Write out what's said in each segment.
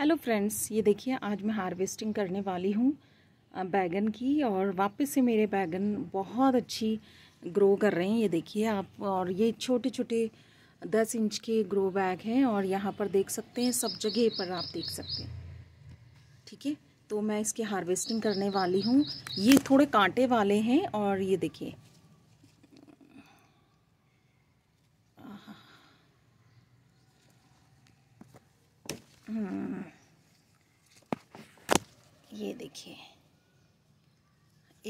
hello friends ये देखिए आज मैं हार्वेस्टिंग करने वाली हूँ बैगन की और वापस से मेरे बैगन बहुत अच्छी ग्रो कर रहे हैं ये देखिए आप और ये छोटे छोटे दस इंच के ग्रो बैग हैं और यहाँ पर देख सकते हैं सब जगह पर आप देख सकते हैं ठीक है तो मैं इसकी हार्वेस्टिंग करने वाली हूँ ये थोड़े कांटे वाले हैं और ये देखिए हम्म ये देखिए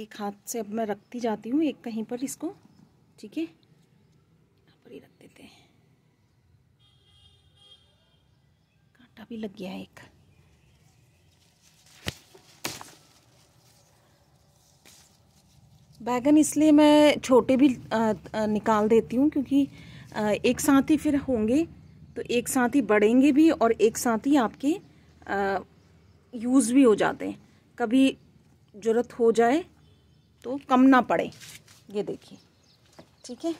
एक हाथ से अब मैं रखती जाती हूँ एक कहीं पर इसको ठीक है पर ही रख देते हैं कांटा भी लग गया एक बैगन इसलिए मैं छोटे भी निकाल देती हूँ क्योंकि एक साथ ही फिर होंगे तो एक साथ ही बढ़ेंगे भी और एक साथ ही आपके यूज़ भी हो जाते हैं कभी ज़रूरत हो जाए तो कम ना पड़े ये देखिए ठीक है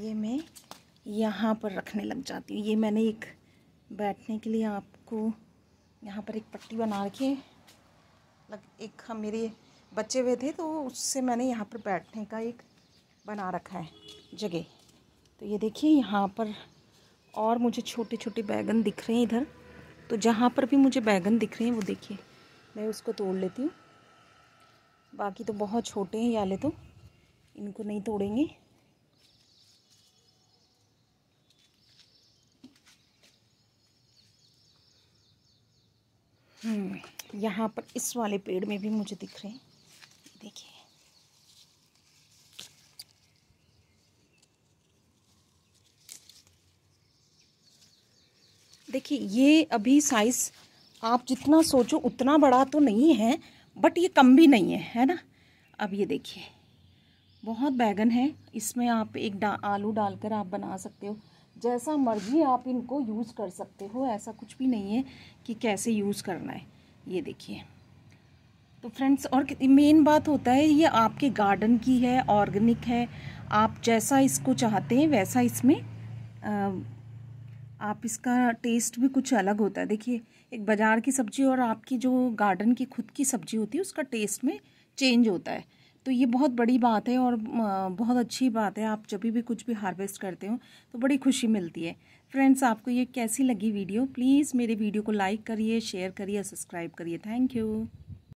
ये मैं यहाँ पर रखने लग जाती हूँ ये मैंने एक बैठने के लिए आपको यहाँ पर एक पट्टी बना रखी लग एक हम हाँ, मेरे बच्चे हुए थे तो उससे मैंने यहाँ पर बैठने का एक बना रखा है जगह तो ये देखिए यहाँ पर और मुझे छोटे छोटे बैगन दिख रहे हैं इधर तो जहाँ पर भी मुझे बैगन दिख रहे हैं वो देखिए मैं उसको तोड़ लेती हूँ बाकी तो बहुत छोटे हैं याले तो इनको नहीं तोड़ेंगे हम्म, यहाँ पर इस वाले पेड़ में भी मुझे दिख रहे हैं देखिए देखिए ये अभी साइज़ आप जितना सोचो उतना बड़ा तो नहीं है बट ये कम भी नहीं है है ना अब ये देखिए बहुत बैगन है इसमें आप एक डा आलू डालकर आप बना सकते हो जैसा मर्जी आप इनको यूज़ कर सकते हो ऐसा कुछ भी नहीं है कि कैसे यूज़ करना है ये देखिए तो फ्रेंड्स और मेन बात होता है ये आपके गार्डन की है ऑर्गेनिक है आप जैसा इसको चाहते हैं वैसा इसमें आ, आप इसका टेस्ट भी कुछ अलग होता है देखिए एक बाज़ार की सब्ज़ी और आपकी जो गार्डन की खुद की सब्ज़ी होती है उसका टेस्ट में चेंज होता है तो ये बहुत बड़ी बात है और बहुत अच्छी बात है आप जब भी कुछ भी हार्वेस्ट करते हो तो बड़ी खुशी मिलती है फ्रेंड्स आपको ये कैसी लगी वीडियो प्लीज़ मेरे वीडियो को लाइक करिए शेयर करिए सब्सक्राइब करिए थैंक यू